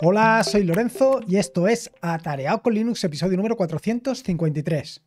Hola, soy Lorenzo y esto es Atareado con Linux, episodio número 453.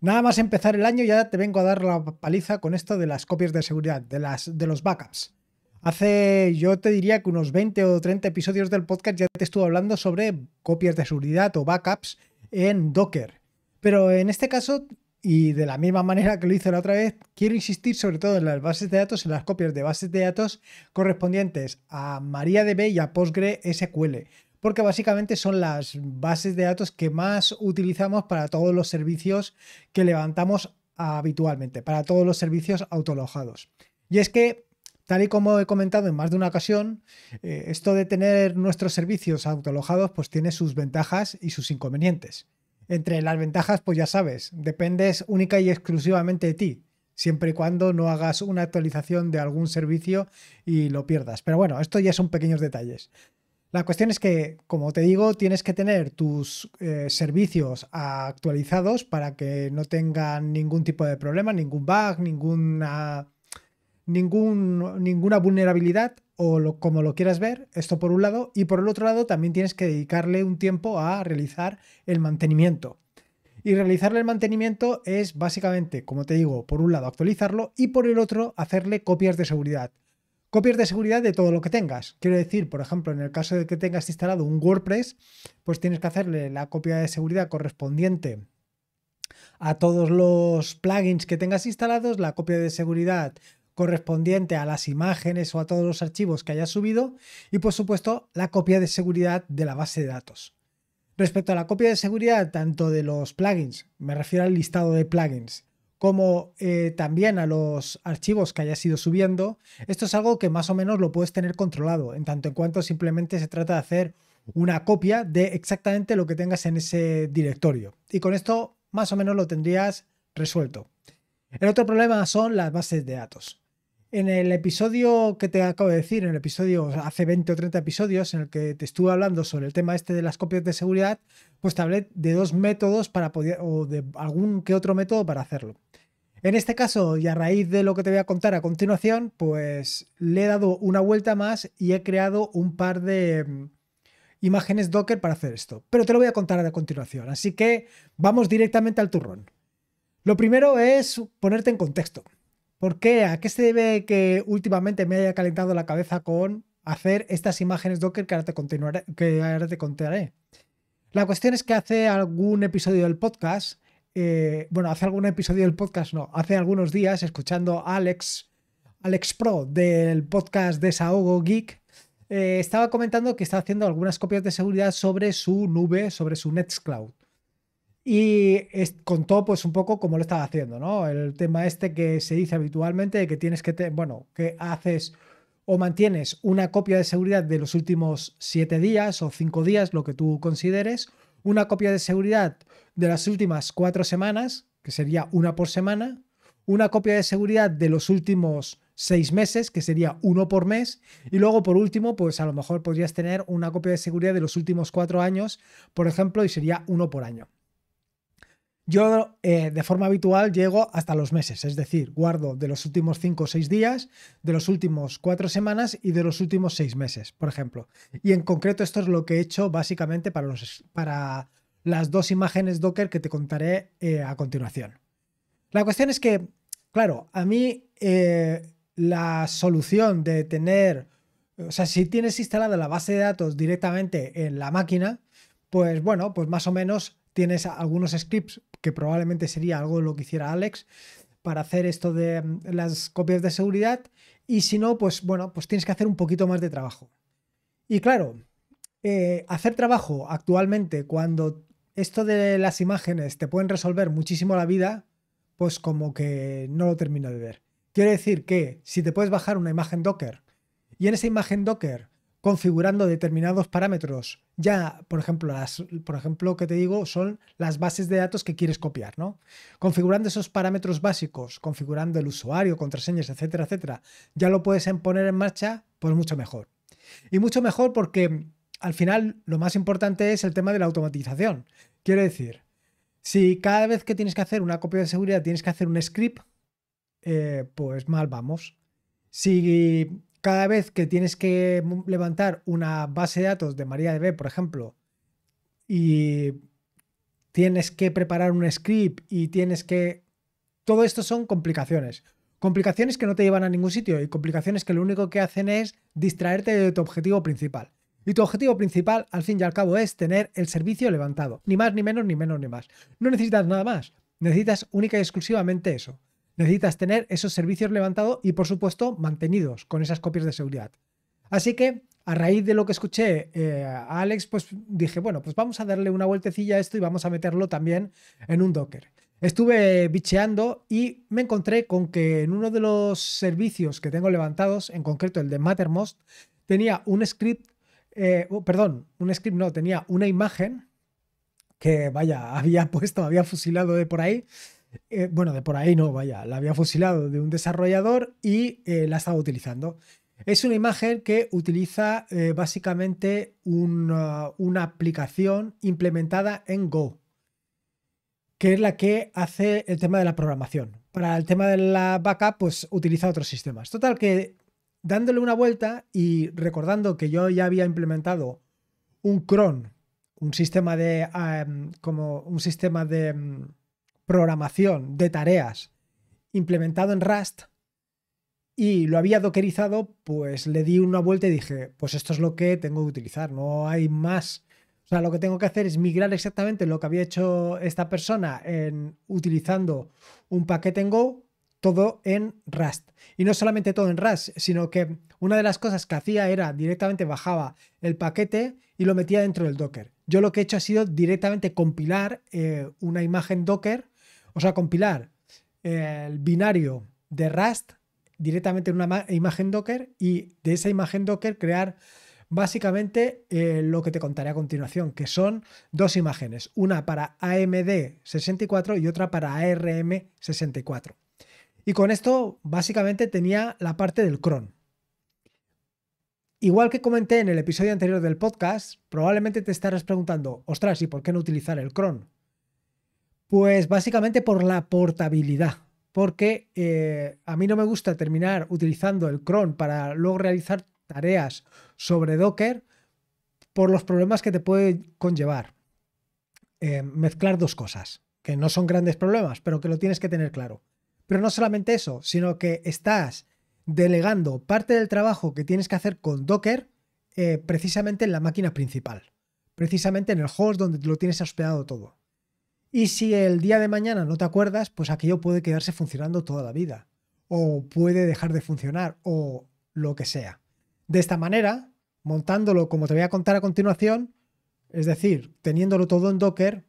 Nada más empezar el año ya te vengo a dar la paliza con esto de las copias de seguridad, de, los backups. Hace, yo te diría que unos 20 o 30 episodios del podcast ya te estuve hablando sobre copias de seguridad o backups en Docker. Pero en este caso y de la misma manera que lo hice la otra vez, quiero insistir sobre todo en las bases de datos, en las copias de bases de datos correspondientes a MariaDB y a PostgreSQL, porque básicamente son las bases de datos que más utilizamos para todos los servicios que levantamos habitualmente, para todos los servicios autolojados. Y es que Tal y como he comentado en más de una ocasión, eh, esto de tener nuestros servicios autolojados pues tiene sus ventajas y sus inconvenientes. Entre las ventajas, pues ya sabes, dependes única y exclusivamente de ti, siempre y cuando no hagas una actualización de algún servicio y lo pierdas. Pero bueno, esto ya son pequeños detalles. La cuestión es que, como te digo, tienes que tener tus eh, servicios actualizados para que no tengan ningún tipo de problema, ningún bug, ninguna, ninguna vulnerabilidad o como lo quieras ver, esto por un lado, y por el otro lado también tienes que dedicarle un tiempo a realizar el mantenimiento. Y realizarle el mantenimiento es básicamente, como te digo, por un lado actualizarlo y por el otro hacerle copias de seguridad. Copias de seguridad de todo lo que tengas. Quiero decir, por ejemplo, en el caso de que tengas instalado un WordPress, pues tienes que hacerle la copia de seguridad correspondiente a todos los plugins que tengas instalados, la copia de seguridad correspondiente a las imágenes o a todos los archivos que hayas subido y por supuesto la copia de seguridad de la base de datos. Respecto a la copia de seguridad tanto de los plugins, me refiero al listado de plugins, como eh, también a los archivos que hayas ido subiendo, esto es algo que más o menos lo puedes tener controlado, en tanto en cuanto simplemente se trata de hacer una copia de exactamente lo que tengas en ese directorio. Y con esto más o menos lo tendrías resuelto. El otro problema son las bases de datos. En el episodio que te acabo de decir, en el episodio hace 20 o 30 episodios, en el que te estuve hablando sobre el tema este de las copias de seguridad, pues te hablé de dos métodos para poder, o de algún que otro método para hacerlo. En este caso, y a raíz de lo que te voy a contar a continuación, pues le he dado una vuelta más y he creado un par de mm, imágenes Docker para hacer esto. Pero te lo voy a contar a continuación, así que vamos directamente al turrón. Lo primero es ponerte en contexto. ¿Por qué? ¿A qué se debe que últimamente me haya calentado la cabeza con hacer estas imágenes Docker que ahora te, que contaré? La cuestión es que hace algún episodio del podcast, eh, bueno, hace algún episodio del podcast, no, hace algunos días, escuchando a Alex, Alex Pro del podcast Desahogo Geek, eh, estaba comentando que está haciendo algunas copias de seguridad sobre su nube, sobre su Nextcloud y contó pues un poco cómo lo estaba haciendo, ¿no? El tema este que se dice habitualmente de que tienes que, bueno, que haces o mantienes una copia de seguridad de los últimos siete días o cinco días, lo que tú consideres, una copia de seguridad de las últimas cuatro semanas, que sería una por semana, una copia de seguridad de los últimos seis meses, que sería uno por mes, y luego por último, pues a lo mejor podrías tener una copia de seguridad de los últimos cuatro años, por ejemplo, y sería uno por año. Yo eh, de forma habitual llego hasta los meses, es decir, guardo de los últimos 5 o 6 días, de los últimos 4 semanas y de los últimos 6 meses, por ejemplo. Y en concreto esto es lo que he hecho básicamente para, los, para las dos imágenes Docker que te contaré eh, a continuación. La cuestión es que, claro, a mí eh, la solución de tener, o sea, si tienes instalada la base de datos directamente en la máquina, pues bueno, pues más o menos tienes algunos scripts que probablemente sería algo lo que hiciera Alex, para hacer esto de mm, las copias de seguridad. Y si no, pues bueno, pues tienes que hacer un poquito más de trabajo. Y claro, eh, hacer trabajo actualmente cuando esto de las imágenes te pueden resolver muchísimo la vida, pues como que no lo termino de ver. Quiero decir que si te puedes bajar una imagen Docker y en esa imagen Docker configurando determinados parámetros. Ya, por ejemplo, las, por ejemplo, que te digo, son las bases de datos que quieres copiar, ¿no? Configurando esos parámetros básicos, configurando el usuario, contraseñas, etcétera, etcétera, ya lo puedes poner en marcha, pues mucho mejor. Y mucho mejor porque al final lo más importante es el tema de la automatización. Quiero decir, si cada vez que tienes que hacer una copia de seguridad tienes que hacer un script, eh, pues mal vamos. Si cada vez que tienes que levantar una base de datos de MariaDB, por ejemplo, y tienes que preparar un script y tienes que... Todo esto son complicaciones. Complicaciones que no te llevan a ningún sitio y complicaciones que lo único que hacen es distraerte de tu objetivo principal. Y tu objetivo principal, al fin y al cabo, es tener el servicio levantado. Ni más, ni menos, ni menos, ni más. No necesitas nada más. Necesitas única y exclusivamente eso necesitas tener esos servicios levantados y por supuesto mantenidos con esas copias de seguridad. Así que a raíz de lo que escuché eh, a Alex, pues dije, bueno, pues vamos a darle una vueltecilla a esto y vamos a meterlo también en un Docker. Estuve bicheando y me encontré con que en uno de los servicios que tengo levantados, en concreto el de Mattermost, tenía un script, eh, oh, perdón, un script no, tenía una imagen que, vaya, había puesto, había fusilado de por ahí, eh, bueno, de por ahí no, vaya, la había fusilado de un desarrollador y eh, la estaba utilizando. Es una imagen que utiliza eh, básicamente una, aplicación implementada en Go, que es la que hace el tema de la programación. Para el tema de la backup, pues utiliza otros sistemas. Total, que dándole una vuelta y recordando que yo ya había implementado un cron, un sistema de como un sistema de mm, programación de tareas implementado en Rust y lo había dockerizado, pues le di una vuelta y dije, pues esto es lo que tengo que utilizar, no hay más. O sea, lo que tengo que hacer es migrar exactamente lo que había hecho esta persona en utilizando un paquete en Go, todo en Rust. Y no solamente todo en Rust, sino que una de las cosas que hacía era directamente bajaba el paquete y lo metía dentro del Docker. Yo lo que he hecho ha sido directamente compilar eh, una imagen Docker o sea, compilar el binario de Rust directamente en una imagen Docker y de esa imagen Docker crear básicamente eh, lo que te contaré a continuación, que son dos imágenes, una para AMD64 y otra para ARM64. Y con esto básicamente tenía la parte del cron. Igual que comenté en el episodio anterior del podcast, probablemente te estarás preguntando, ostras, ¿y por qué no utilizar el cron? Pues básicamente por la portabilidad, porque eh, a mí no me gusta terminar utilizando el cron para luego realizar tareas sobre Docker por los problemas que te puede conllevar eh, mezclar dos cosas, que no son grandes problemas, pero que lo tienes que tener claro. Pero no solamente eso, sino que estás delegando parte del trabajo que tienes que hacer con Docker eh, precisamente en la máquina principal, precisamente en el host donde lo tienes hospedado todo. Y si el día de mañana no te acuerdas, pues aquello puede quedarse funcionando toda la vida. O puede dejar de funcionar, o lo que sea. De esta manera, montándolo como te voy a contar a continuación, es decir, teniéndolo todo en Docker,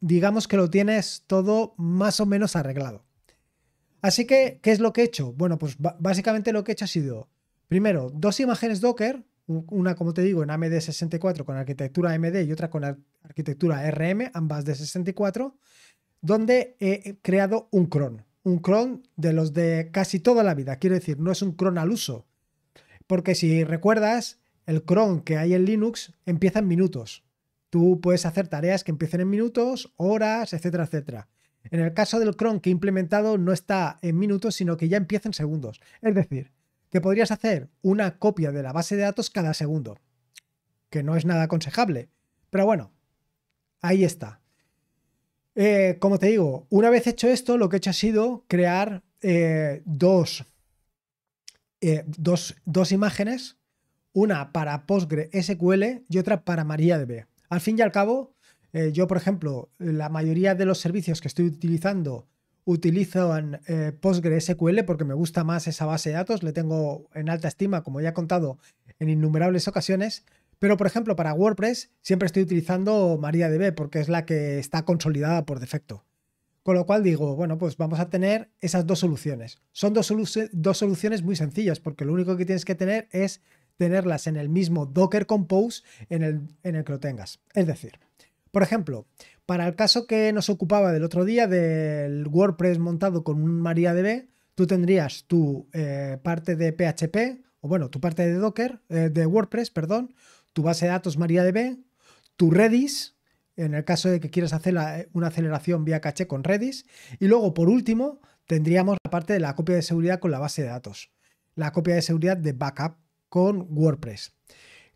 digamos que lo tienes todo más o menos arreglado. Así que, ¿qué es lo que he hecho? Bueno, pues básicamente lo que he hecho ha sido, primero, dos imágenes Docker una, como te digo, en AMD 64 con arquitectura AMD y otra con arquitectura RM, ambas de 64, donde he creado un cron. Un cron de los de casi toda la vida. Quiero decir, no es un cron al uso. Porque si recuerdas, el cron que hay en Linux empieza en minutos. Tú puedes hacer tareas que empiecen en minutos, horas, etcétera, etcétera. En el caso del cron que he implementado no está en minutos, sino que ya empieza en segundos. Es decir, que podrías hacer una copia de la base de datos cada segundo, que no es nada aconsejable. Pero bueno, ahí está. Eh, como te digo, una vez hecho esto, lo que he hecho ha sido crear eh, eh, dos, imágenes, una para PostgreSQL y otra para MariaDB. Al fin y al cabo, yo, por ejemplo, la mayoría de los servicios que estoy utilizando utilizo en eh, PostgreSQL porque me gusta más esa base de datos, le tengo en alta estima, como ya he contado en innumerables ocasiones. Pero, por ejemplo, para WordPress siempre estoy utilizando MariaDB porque es la que está consolidada por defecto. Con lo cual digo, bueno, pues vamos a tener esas dos soluciones. Son dos, dos soluciones muy sencillas porque lo único que tienes que tener es tenerlas en el mismo Docker Compose en el, en el que lo tengas. Es decir, por ejemplo, para el caso que nos ocupaba del otro día del WordPress montado con un MariaDB, tú tendrías tu eh, parte de PHP, o bueno, tu parte de Docker, eh, de WordPress, perdón, tu base de datos MariaDB, tu Redis, en el caso de que quieras hacer eh, una aceleración vía caché con Redis, y luego por último tendríamos la parte de la copia de seguridad con la base de datos, la copia de seguridad de backup con WordPress.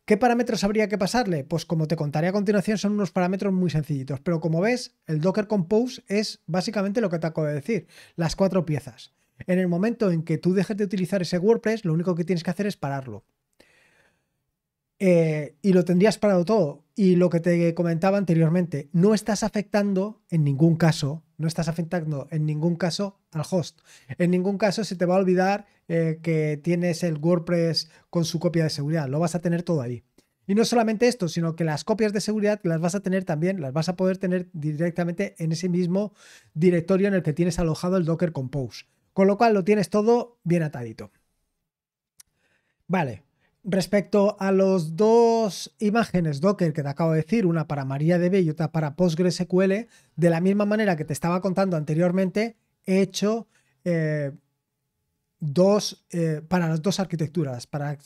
¿Qué parámetros habría que pasarle? Pues como te contaré a continuación, son unos parámetros muy sencillitos, pero como ves, el Docker Compose es básicamente lo que te acabo de decir, las cuatro piezas. En el momento en que tú dejes de utilizar ese WordPress, lo único que tienes que hacer es pararlo. Eh, y lo tendrías parado todo. Y lo que te comentaba anteriormente, no estás afectando en ningún caso no estás afectando en ningún caso al host. En ningún caso se te va a olvidar eh, que tienes el WordPress con su copia de seguridad. Lo vas a tener todo ahí. Y no solamente esto, sino que las copias de seguridad las vas a tener también, las vas a poder tener directamente en ese mismo directorio en el que tienes alojado el Docker Compose. Con lo cual lo tienes todo bien atadito. Vale, Respecto a las dos imágenes Docker que te acabo de decir, una para MariaDB y otra para PostgreSQL, de la misma manera que te estaba contando anteriormente, he hecho eh, dos eh, para las dos arquitecturas, para,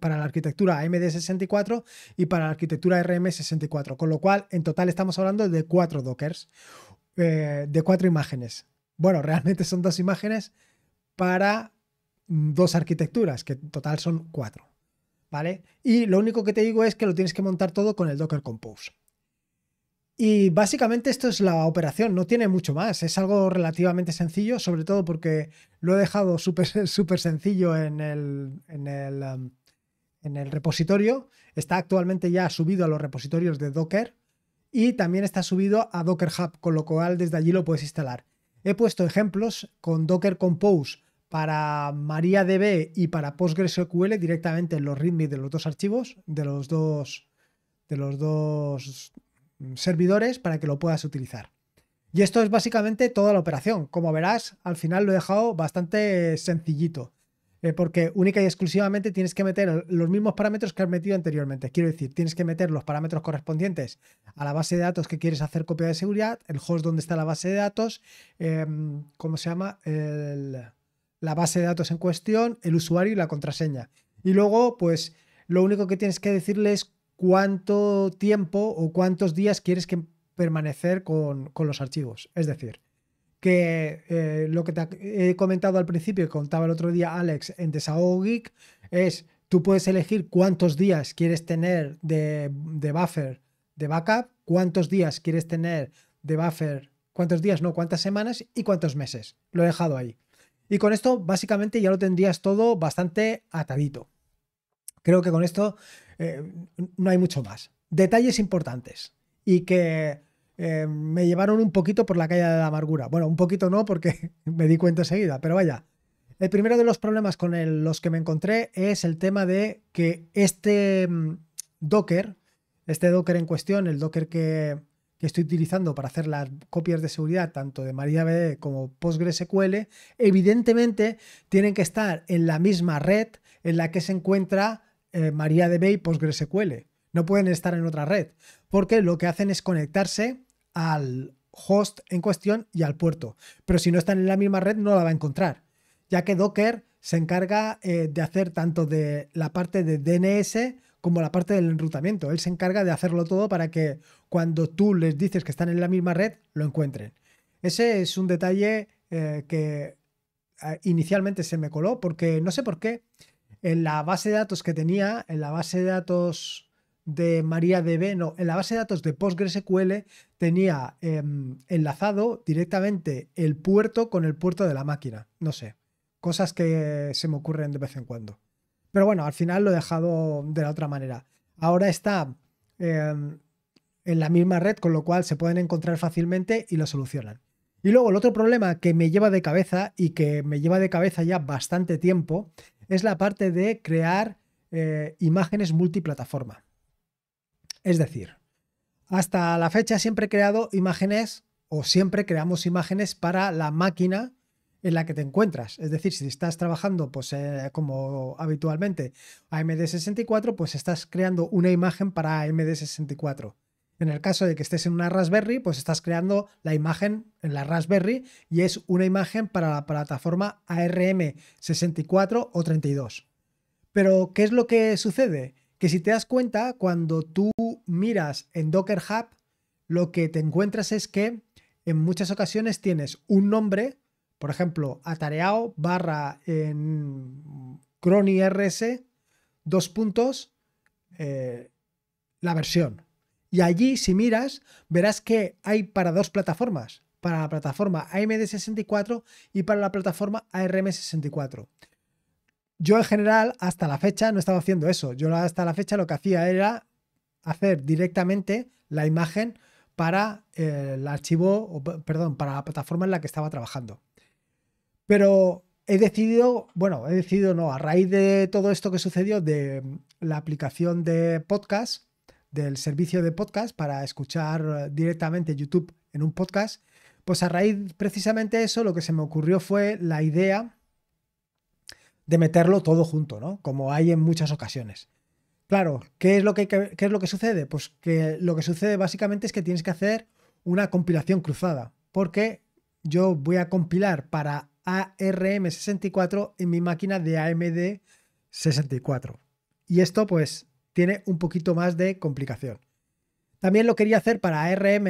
para la arquitectura AMD64 y para la arquitectura RM64, con lo cual en total estamos hablando de cuatro Dockers, eh, de cuatro imágenes. Bueno, realmente son dos imágenes para mm, dos arquitecturas, que en total son cuatro. ¿vale? Y lo único que te digo es que lo tienes que montar todo con el Docker Compose. Y básicamente esto es la operación, no tiene mucho más, es algo relativamente sencillo, sobre todo porque lo he dejado súper sencillo en el, en, el, um, en el repositorio, está actualmente ya subido a los repositorios de Docker y también está subido a Docker Hub, con lo cual desde allí lo puedes instalar. He puesto ejemplos con Docker Compose para MariaDB y para PostgreSQL directamente en los README de los dos archivos, de los dos, de los dos servidores para que lo puedas utilizar. Y esto es básicamente toda la operación. Como verás, al final lo he dejado bastante sencillito, eh, porque única y exclusivamente tienes que meter los mismos parámetros que has metido anteriormente. Quiero decir, tienes que meter los parámetros correspondientes a la base de datos que quieres hacer copia de seguridad, el host donde está la base de datos, em, ¿cómo se llama? El la base de datos en cuestión, el usuario y la contraseña. Y luego, pues lo único que tienes que decirle es cuánto tiempo o cuántos días quieres que permanecer con, los archivos. Es decir, que eh, lo que te he comentado al principio, que contaba el otro día Alex en Desahogo Geek, es tú puedes elegir cuántos días quieres tener de buffer de backup, cuántos días quieres tener de buffer, cuántos días, no, cuántas semanas y cuántos meses. Lo he dejado ahí. Y con esto básicamente ya lo tendrías todo bastante atadito. Creo que con esto eh, no hay mucho más. Detalles importantes y que eh, me llevaron un poquito por la calle de la amargura. Bueno, un poquito no porque me di cuenta enseguida, pero vaya. El primero de los problemas con los que me encontré es el tema de que este mm, Docker, este Docker en cuestión, el Docker que, que estoy utilizando para hacer las copias de seguridad tanto de MariaDB como PostgreSQL, evidentemente tienen que estar en la misma red en la que se encuentra eh, MariaDB y PostgreSQL. No pueden estar en otra red, porque lo que hacen es conectarse al host en cuestión y al puerto. Pero si no están en la misma red, no la va a encontrar, ya que Docker se encarga eh, de hacer tanto de la parte de DNS como la parte del enrutamiento. Él se encarga de hacerlo todo para que cuando tú les dices que están en la misma red, lo encuentren. Ese es un detalle eh, que ah, inicialmente se me coló porque no sé por qué en la base de datos que tenía, en la base de datos de MariaDB, no, en la base de datos de PostgreSQL tenía em, enlazado directamente el puerto con el puerto de la máquina. No sé, cosas que se me ocurren de vez en cuando. Pero bueno, al final lo he dejado de la otra manera. Ahora está em, en la misma red, con lo cual se pueden encontrar fácilmente y lo solucionan. Y luego el otro problema que me lleva de cabeza y que me lleva de cabeza ya bastante tiempo es la parte de crear eh, imágenes multiplataforma. Es decir, hasta la fecha siempre he creado imágenes o siempre creamos imágenes para la máquina en la que te encuentras. Es decir, si estás trabajando pues, eh, como habitualmente AMD64, pues estás creando una imagen para AMD64. En el caso de que estés en una Raspberry, pues estás creando la imagen en la Raspberry y es una imagen para la plataforma ARM64 o 32. Pero, ¿qué es lo que sucede? Que si te das cuenta, cuando tú miras en Docker Hub, lo que te encuentras es que en muchas ocasiones tienes un nombre por ejemplo, atareado barra en crony rs, dos puntos, eh, la versión. Y allí, si miras, verás que hay para dos plataformas, para la plataforma AMD64 y para la plataforma ARM64. Yo en general, hasta la fecha, no estaba haciendo eso. Yo hasta la fecha lo que hacía era hacer directamente la imagen para eh, el archivo, perdón, para la plataforma en la que estaba trabajando. Pero he decidido, bueno, he decidido no, a raíz de todo esto que sucedió, de la aplicación de podcast, del servicio de podcast para escuchar eh, directamente YouTube en un podcast, pues a raíz precisamente de eso lo que se me ocurrió fue la idea de meterlo todo junto, ¿no? Como hay en muchas ocasiones. Claro, ¿qué es lo que, es lo que sucede? Pues que lo que sucede básicamente es que tienes que hacer una compilación cruzada, porque yo voy a compilar para ARM64 en mi máquina de AMD 64. Y esto pues tiene un poquito más de complicación. También lo quería hacer para ARM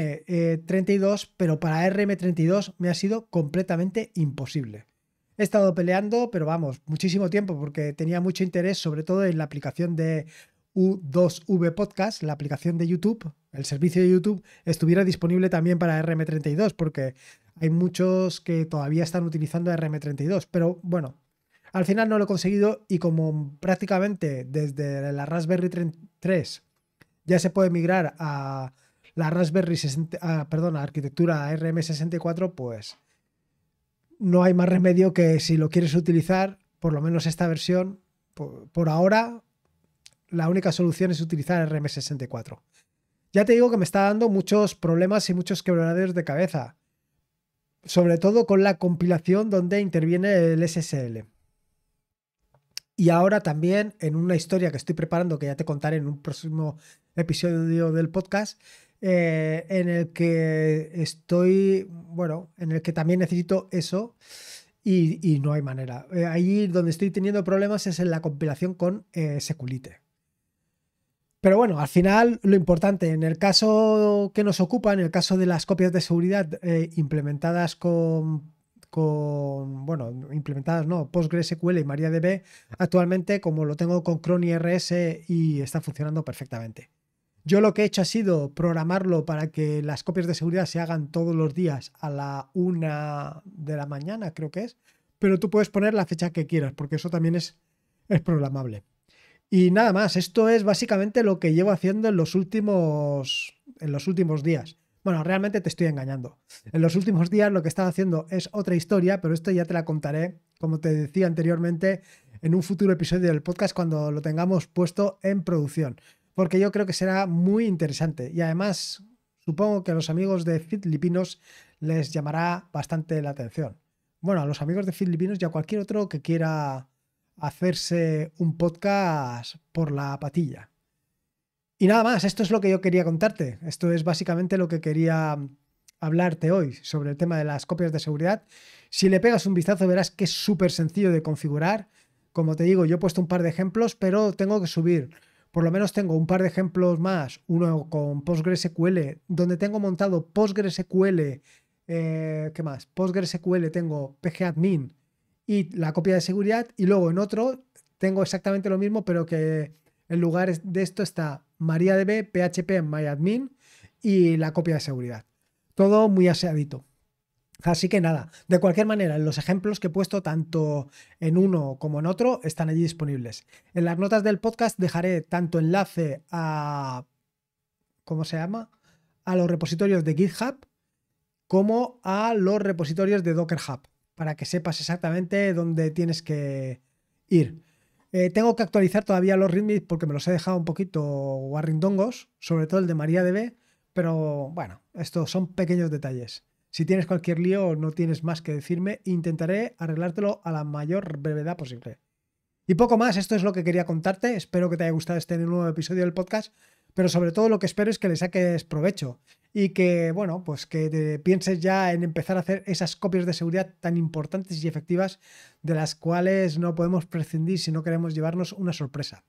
32 eh, pero para ARM 32 me ha sido completamente imposible. He estado peleando, pero vamos, muchísimo tiempo porque tenía mucho interés sobre todo en la aplicación de U2V Podcast, la aplicación de YouTube, el servicio de YouTube, estuviera disponible también para RM32, porque hay muchos que todavía están utilizando RM32. Pero bueno, al final no lo he conseguido y como prácticamente desde la Raspberry 3 ya se puede migrar a la Raspberry 60, perdón, arquitectura RM64, pues no hay más remedio que si lo quieres utilizar, por lo menos esta versión, por ahora la única solución es utilizar RM64. Ya te digo que me está dando muchos problemas y muchos quebraderos de cabeza. Sobre todo con la compilación donde interviene el SSL. Y ahora también en una historia que estoy preparando, que ya te contaré en un próximo episodio del podcast, eh, en el que estoy, bueno, en el que también necesito eso y, no hay manera. Allí eh, ahí donde estoy teniendo problemas es en la compilación con eh, Seculite. Pero bueno, al final lo importante, en el caso que nos ocupa, en el caso de las copias de seguridad eh, implementadas con, con, bueno, implementadas no, PostgreSQL y MariaDB, actualmente como lo tengo con CronyRS y está funcionando perfectamente. Yo lo que he hecho ha sido programarlo para que las copias de seguridad se hagan todos los días a la una de la mañana, creo que es, pero tú puedes poner la fecha que quieras, porque eso también es programable. Y nada más, esto es básicamente lo que llevo haciendo en los últimos, en los últimos días. Bueno, realmente te estoy engañando. En los últimos días lo que estaba haciendo es otra historia, pero esto ya te la contaré, como te decía anteriormente, en un futuro episodio del podcast cuando lo tengamos puesto en producción. Porque yo creo que será muy interesante. Y además, supongo que a los amigos de Filipinos les llamará bastante la atención. Bueno, a los amigos de Filipinos y a cualquier otro que quiera hacerse un podcast por la patilla. Y nada más, esto es lo que yo quería contarte. Esto es básicamente lo que quería hablarte hoy sobre el tema de las copias de seguridad. Si le pegas un vistazo verás que es súper sencillo de configurar. Como te digo, yo he puesto un par de ejemplos, pero tengo que subir. Por lo menos tengo un par de ejemplos más, uno con PostgreSQL, donde tengo montado PostgreSQL, eh, ¿qué más? PostgreSQL tengo PGAdmin y la copia de seguridad y luego en otro tengo exactamente lo mismo, pero que en lugar de esto está MariaDB, PHP, MyAdmin y la copia de seguridad. Todo muy aseadito. Así que nada, de cualquier manera, los ejemplos que he puesto tanto en uno como en otro están allí disponibles. En las notas del podcast dejaré tanto enlace a... ¿Cómo se llama? A los repositorios de GitHub como a los repositorios de Docker Hub para que sepas exactamente dónde tienes que ir. Eh, tengo que actualizar todavía los ritmos porque me los he dejado un poquito guarrindongos, sobre todo el de María B, pero bueno, estos son pequeños detalles. Si tienes cualquier lío no tienes más que decirme, intentaré arreglártelo a la mayor brevedad posible. Y poco más, esto es lo que quería contarte, espero que te haya gustado este nuevo episodio del podcast, pero sobre todo lo que espero es que le saques provecho y que, bueno, pues que pienses ya en empezar a hacer esas copias de seguridad tan importantes y efectivas de las cuales no podemos prescindir si no queremos llevarnos una sorpresa.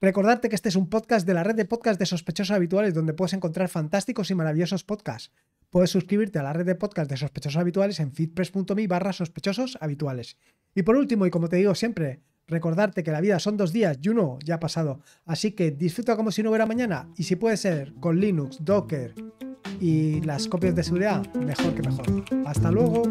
Recordarte que este es un podcast de la red de podcast de sospechosos habituales donde puedes encontrar fantásticos y maravillosos podcasts. Puedes suscribirte a la red de podcast de sospechosos habituales en feedpress.me barra sospechosos habituales. Y por último, y como te digo siempre, recordarte que la vida son dos días y uno ya ha pasado. Así que disfruta como si no hubiera mañana y si puede ser con Linux, Docker, y las copias de seguridad, mejor que mejor. Hasta luego.